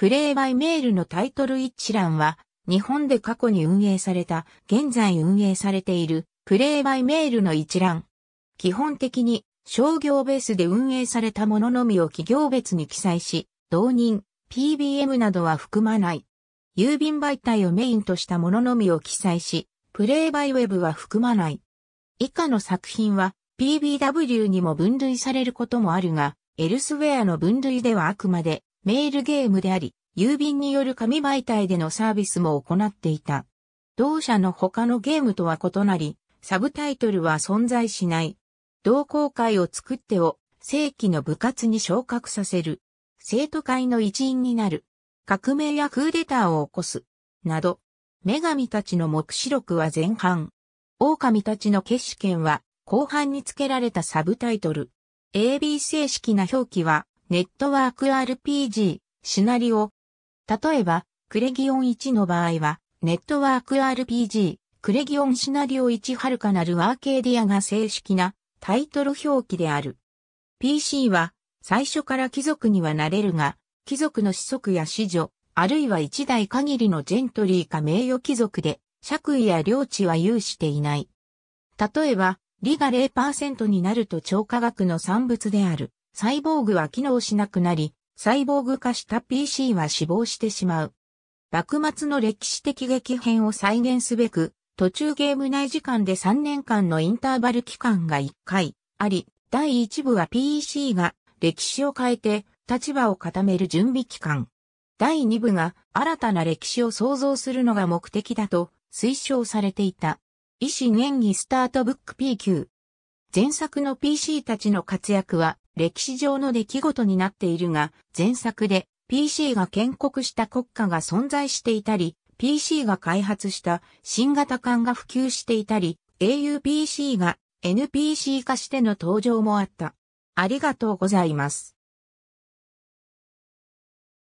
プレイバイメールのタイトル一覧は、日本で過去に運営された、現在運営されている、プレイバイメールの一覧。基本的に、商業ベースで運営されたもののみを企業別に記載し、同人、PBM などは含まない。郵便媒体をメインとしたもののみを記載し、プレイバイウェブは含まない。以下の作品は PBW にも分類されることもあるが、エルスウェアの分類ではあくまでメールゲームであり、郵便による紙媒体でのサービスも行っていた。同社の他のゲームとは異なり、サブタイトルは存在しない。同好会を作ってを正規の部活に昇格させる。生徒会の一員になる。革命やクーデターを起こす。など、女神たちの目視録は前半。狼たちの決死権は後半に付けられたサブタイトル。AB 正式な表記はネットワーク RPG、シナリオ。例えば、クレギオン1の場合は、ネットワーク RPG、クレギオンシナリオ1はるかなるアーケーディアが正式なタイトル表記である。PC は、最初から貴族にはなれるが、貴族の子息や子女、あるいは一代限りのジェントリーか名誉貴族で、爵位や領地は有していない。例えば、利が0%になると超科額の産物である。サイボーグは機能しなくなり、サイボーグ化した PC は死亡してしまう。幕末の歴史的激変を再現すべく、途中ゲーム内時間で3年間のインターバル期間が1回あり、第1部は PC が歴史を変えて立場を固める準備期間。第2部が新たな歴史を創造するのが目的だと推奨されていた。医師演技スタートブック PQ。前作の PC たちの活躍は歴史上の出来事になっているが、前作で PC が建国した国家が存在していたり、PC が開発した新型艦が普及していたり、aupc が NPC 化しての登場もあった。ありがとうございます。